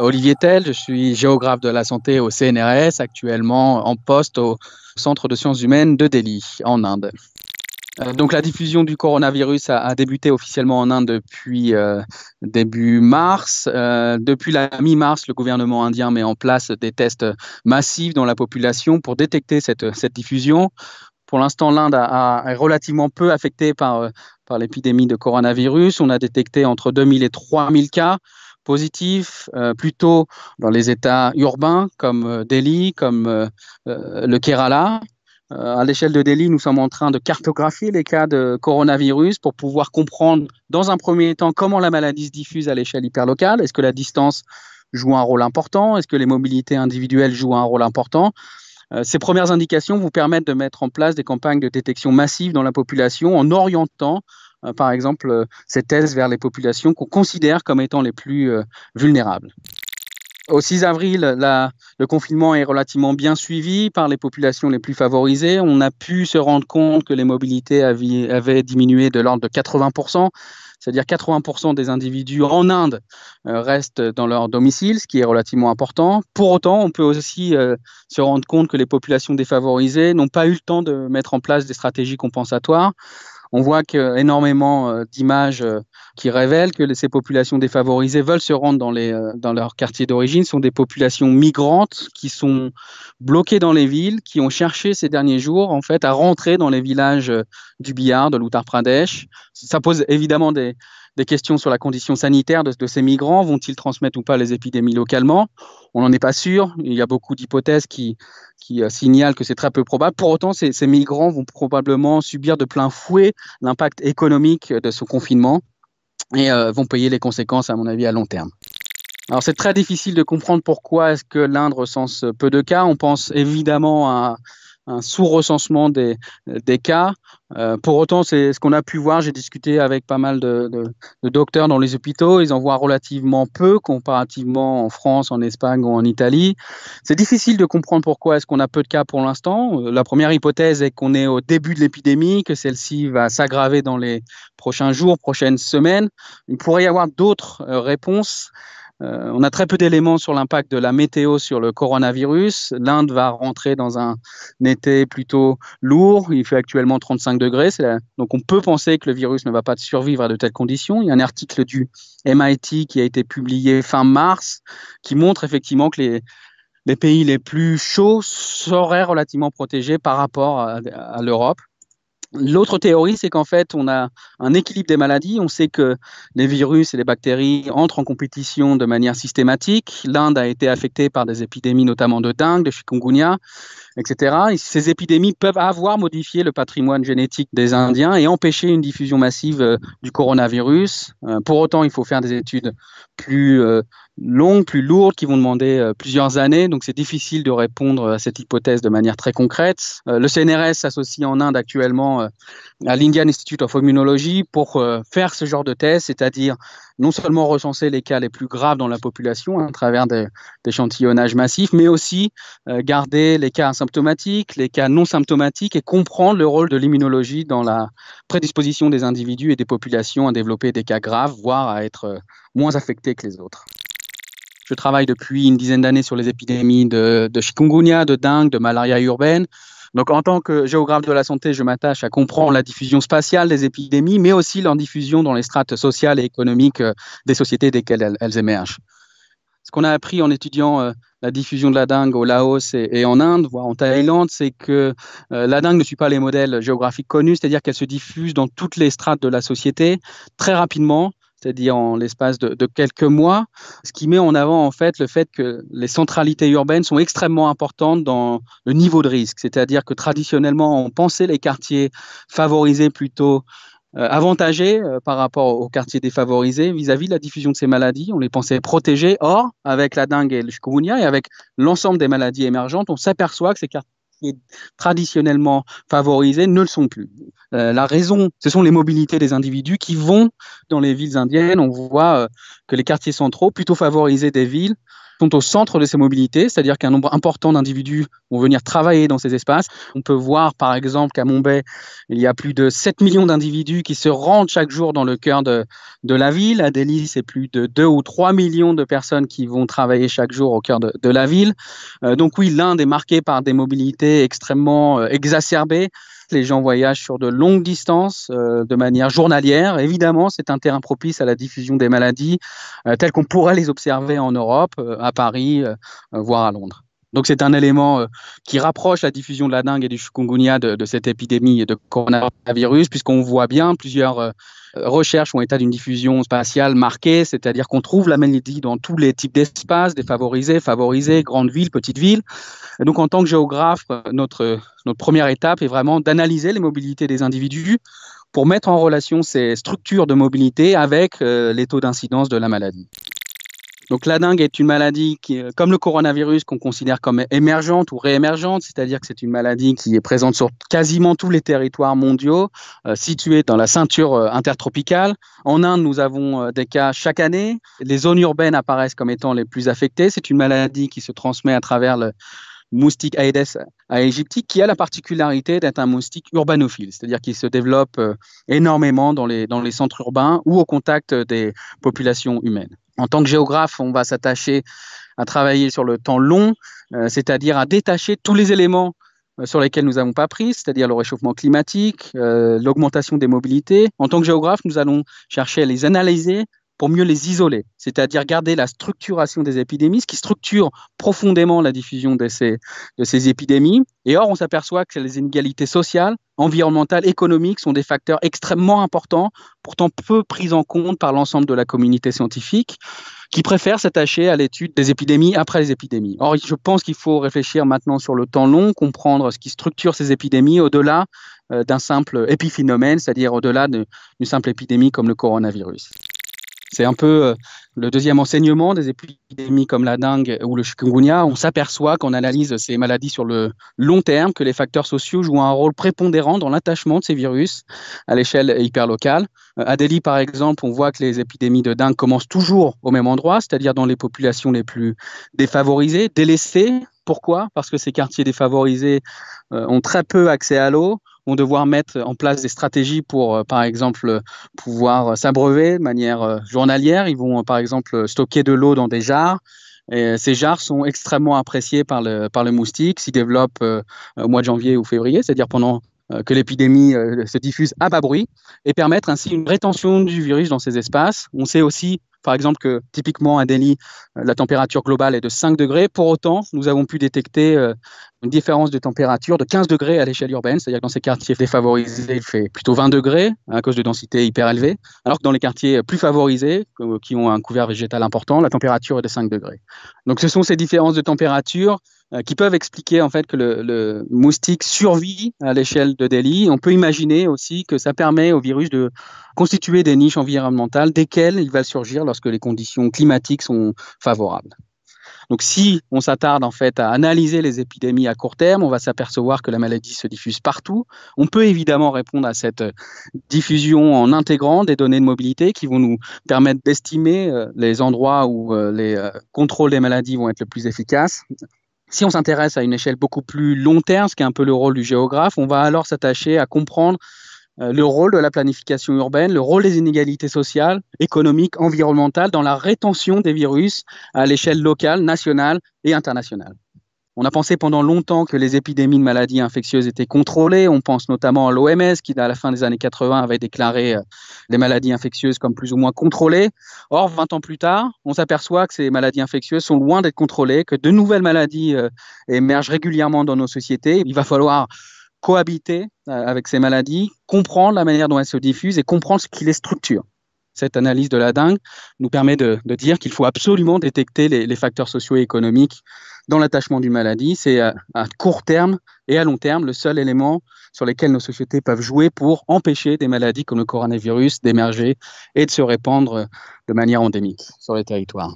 Olivier Tell, je suis géographe de la santé au CNRS, actuellement en poste au Centre de sciences humaines de Delhi, en Inde. Euh, donc la diffusion du coronavirus a, débuté officiellement en Inde depuis euh, début mars. Euh, depuis la mi-mars, le gouvernement indien met en place des tests massifs dans la population pour détecter cette, diffusion. Pour l'instant, l'Inde est relativement peu affectée par, par l'épidémie de coronavirus. On a détecté entre 2000 et 3000 cas positif euh, plutôt dans les États urbains comme euh, Delhi, comme euh, le Kerala. à l'échelle de Delhi, nous sommes en train de cartographier les cas de coronavirus pour pouvoir comprendre dans un premier temps comment la maladie se diffuse à l'échelle hyperlocale. Est-ce que la distance joue un rôle important Est-ce que les mobilités individuelles jouent un rôle important ces premières indications vous permettent de mettre en place des campagnes de détection massive dans la population en orientant euh, par exemple, euh, cette thèses vers les populations qu'on considère comme étant les plus euh, vulnérables. Au 6 avril, le confinement est relativement bien suivi par les populations les plus favorisées. On a pu se rendre compte que les mobilités avaient, diminué de l'ordre de 80%, c'est-à-dire 80% des individus en Inde restent dans leur domicile, ce qui est relativement important. Pour autant, on peut aussi se rendre compte que les populations défavorisées n'ont pas eu le temps de mettre en place des stratégies compensatoires. On voit que énormément euh, d'images euh, qui révèlent que ces populations défavorisées veulent se rendre dans, les, euh, dans leur quartier d'origine, sont des populations migrantes qui sont bloquées dans les villes, qui ont cherché ces derniers jours en fait à rentrer dans les villages du Bihar, de l'Uttar Pradesh. Ça pose évidemment des, des questions sur la condition sanitaire de, ces migrants. Vont-ils transmettre ou pas les épidémies localement On n'en est pas sûr. Il y a beaucoup d'hypothèses qui, euh, signalent que c'est très peu probable. Pour autant, ces, migrants vont probablement subir de plein fouet l'impact économique de ce confinement et euh, vont payer les conséquences, à mon avis, à long terme. Alors c'est très difficile de comprendre pourquoi est-ce que l'Inde recense peu de cas. On pense évidemment à un sous-recensement des, cas. Euh, pour autant, c'est ce qu'on a pu voir. J'ai discuté avec pas mal de, de, docteurs dans les hôpitaux. Ils en voient relativement peu comparativement en France, en Espagne ou en Italie. C'est difficile de comprendre pourquoi est-ce qu'on a peu de cas pour l'instant. Euh, la première hypothèse est qu'on est au début de l'épidémie, que celle-ci va s'aggraver dans les prochains jours, prochaines semaines. Il pourrait y avoir d'autres euh, réponses. Euh, on a très peu d'éléments sur l'impact de la météo sur le coronavirus. L'Inde va rentrer dans un, été plutôt lourd. Il fait actuellement 35 degrés. donc on peut penser que le virus ne va pas survivre à de telles conditions. Il y a un article du MIT qui a été publié fin mars qui montre effectivement que les, pays les plus chauds seraient relativement protégés par rapport à l'Europe. L'autre théorie, c'est qu'en fait, on a un équilibre des maladies. On sait que les virus et les bactéries entrent en compétition de manière systématique. L'Inde a été affectée par des épidémies, notamment de dengue, de chikungunya etc. Ces épidémies peuvent avoir modifié le patrimoine génétique des Indiens et empêcher une diffusion massive euh, du coronavirus. Euh, pour autant, il faut faire des études plus euh, longues, plus lourdes, qui vont demander plusieurs années. Donc, c'est difficile de répondre à cette hypothèse de manière très concrète. le CNRS s'associe en Inde actuellement à l'Indian Institute of Immunology pour faire ce genre de tests, c'est-à-dire non seulement recenser les cas les plus graves dans la population à travers des échantillonnages massifs, mais aussi garder les cas les cas non symptomatiques et comprendre le rôle de l'immunologie dans la prédisposition des individus et des populations à développer des cas graves, voire à être euh, moins affectés que les autres. Je travaille depuis une dizaine d'années sur les épidémies de, chikungunya, de dengue, de malaria urbaine. Donc, en tant que géographe de la santé, je m'attache à comprendre la diffusion spatiale des épidémies, mais aussi leur diffusion dans les strates sociales et économiques euh, des sociétés desquelles elles émergent. Ce qu'on a appris en étudiant euh, la diffusion de la dengue au Laos et, et en Inde, voire en Thaïlande, c'est que euh, la dingue ne suit pas les modèles géographiques connus, c'est-à-dire qu'elle se diffuse dans toutes les strates de la société très rapidement c'est-à-dire en l'espace de, de, quelques mois, ce qui met en avant en fait le fait que les centralités urbaines sont extrêmement importantes dans le niveau de risque, c'est-à-dire que traditionnellement on pensait les quartiers favorisés plutôt euh, avantagés euh, par rapport aux quartiers défavorisés vis-à-vis de la diffusion de ces maladies. On les pensait protégés. Or, avec la dengue et le chikungunya et avec l'ensemble des maladies émergentes, on s'aperçoit que ces quartiers traditionnellement favorisés ne le sont plus. Euh, la raison, ce sont les mobilités des individus qui vont dans les villes indiennes. On voit que les quartiers centraux, plutôt favorisés des villes, sont au centre de ces mobilités, c'est-à-dire qu'un nombre important d'individus vont venir travailler dans ces espaces. On peut voir par exemple qu'à Mumbai, il y a plus de 7 millions d'individus qui se rendent chaque jour dans le cœur de, la ville. À Delhi, c'est plus de 2 ou 3 millions de personnes qui vont travailler chaque jour au cœur de, la ville. Euh, donc oui, l'Inde est marquée par des mobilités extrêmement euh, exacerbées les gens voyagent sur de longues distances euh, de manière journalière. Évidemment, c'est un terrain propice à la diffusion des maladies euh, telles qu'on pourrait les observer en Europe, euh, à Paris, voire à Londres. Donc c'est un élément euh, qui rapproche la diffusion de la dengue et du chikungunya de, cette épidémie de coronavirus, puisqu'on voit bien plusieurs euh, recherches ont état d'une diffusion spatiale marquée, c'est-à-dire qu'on trouve la maladie dans tous les types d'espaces, défavorisés, favorisés, grandes villes, petites villes. donc en tant que géographe, euh, notre, première étape est vraiment d'analyser les mobilités des individus pour mettre en relation ces structures de mobilité avec les taux d'incidence de la maladie. Donc la dengue est une maladie qui, comme le coronavirus, qu'on considère comme émergente ou réémergente, c'est-à-dire que c'est une maladie qui est présente sur quasiment tous les territoires mondiaux, euh, situés dans la ceinture euh, intertropicale. En Inde, nous avons euh, des cas chaque année. Les zones urbaines apparaissent comme étant les plus affectées. C'est une maladie qui se transmet à travers le, moustique Aedes aegypti, qui a la particularité d'être un moustique urbanophile, c'est-à-dire qu'il se développe énormément dans les, dans les centres urbains ou au contact des populations humaines. En tant que géographe, on va s'attacher à travailler sur le temps long, euh, c'est-à-dire à détacher tous les éléments euh, sur lesquels nous n'avons pas pris, c'est-à-dire le réchauffement climatique, euh, l'augmentation des mobilités. En tant que géographe, nous allons chercher à les analyser, pour mieux les isoler, c'est-à-dire garder la structuration des épidémies, ce qui structure profondément la diffusion de ces, épidémies. Et or, on s'aperçoit que les inégalités sociales, environnementales, économiques sont des facteurs extrêmement importants, pourtant peu pris en compte par l'ensemble de la communauté scientifique, qui préfère s'attacher à l'étude des épidémies après les épidémies. Or, je pense qu'il faut réfléchir maintenant sur le temps long, comprendre ce qui structure ces épidémies au-delà euh, d'un simple épiphénomène, c'est-à-dire au-delà d'une simple épidémie comme le coronavirus. C'est un peu euh, le deuxième enseignement des épidémies comme la dengue ou le chikungunya. On s'aperçoit qu'on analyse ces maladies sur le long terme, que les facteurs sociaux jouent un rôle prépondérant dans l'attachement de ces virus à l'échelle hyperlocale. Euh, à Delhi, par exemple, on voit que les épidémies de dengue commencent toujours au même endroit, c'est-à-dire dans les populations les plus défavorisées, délaissées. Pourquoi Parce que ces quartiers défavorisés euh, ont très peu accès à l'eau, vont devoir mettre en place des stratégies pour, euh, par exemple, euh, pouvoir euh, s'abreuver de manière journalière. Ils vont, par exemple, stocker de l'eau dans des jars. ces jars sont extrêmement appréciés par le, par le moustique, s'y développent au mois de janvier ou février, c'est-à-dire pendant que l'épidémie se diffuse à bas bruit, et permettre ainsi une rétention du virus dans ces espaces. On sait aussi par exemple que typiquement à Delhi, euh, la température globale est de 5 degrés. Pour autant, nous avons pu détecter euh, une différence de température de 15 degrés à l'échelle urbaine, c'est-à-dire que dans ces quartiers défavorisés, il fait plutôt 20 degrés hein, à cause de densité hyper élevée, alors que dans les quartiers euh, plus favorisés, qui ont un couvert végétal important, la température est de 5 degrés. Donc ce sont ces différences de température euh, qui peuvent expliquer en fait que le, moustique survit à l'échelle de Delhi. On peut imaginer aussi que ça permet au virus de constituer des niches environnementales desquelles il va surgir lorsque les conditions climatiques sont favorables. Donc si on s'attarde en fait à analyser les épidémies à court terme, on va s'apercevoir que la maladie se diffuse partout. On peut évidemment répondre à cette diffusion en intégrant des données de mobilité qui vont nous permettre d'estimer euh, les endroits où euh, les contrôles des maladies vont être le plus efficaces. Si on s'intéresse à une échelle beaucoup plus long terme, ce qui est un peu le rôle du géographe, on va alors s'attacher à comprendre euh, le rôle de la planification urbaine, le rôle des inégalités sociales, économiques, environnementales dans la rétention des virus à l'échelle locale, nationale et internationale. On a pensé pendant longtemps que les épidémies de maladies infectieuses étaient contrôlées. On pense notamment à l'OMS qui, à la fin des années 80, avait déclaré les euh, maladies infectieuses comme plus ou moins contrôlées. Or, 20 ans plus tard, on s'aperçoit que ces maladies infectieuses sont loin d'être contrôlées, que de nouvelles maladies euh, émergent régulièrement dans nos sociétés. Il va falloir cohabiter euh, avec ces maladies, comprendre la manière dont elles se diffusent et comprendre ce qui les structure cette analyse de la dengue nous permet de, dire qu'il faut absolument détecter les, les facteurs sociaux et économiques dans l'attachement d'une maladie. C'est à, court terme et à long terme le seul élément sur lequel nos sociétés peuvent jouer pour empêcher des maladies comme le coronavirus d'émerger et de se répandre de manière endémique sur les territoires.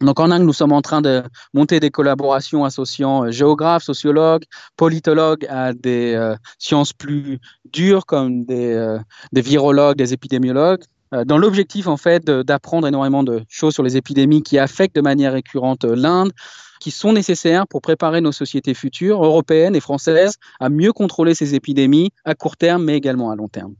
Donc en Inde, nous sommes en train de monter des collaborations associant euh, géographes, sociologues, politologues à des euh, sciences plus dures comme des euh, virologues, des épidémiologues, euh, dans l'objectif en fait d'apprendre énormément de choses sur les épidémies qui affectent de manière récurrente euh, l'Inde, qui sont nécessaires pour préparer nos sociétés futures, européennes et françaises, à mieux contrôler ces épidémies à court terme mais également à long terme.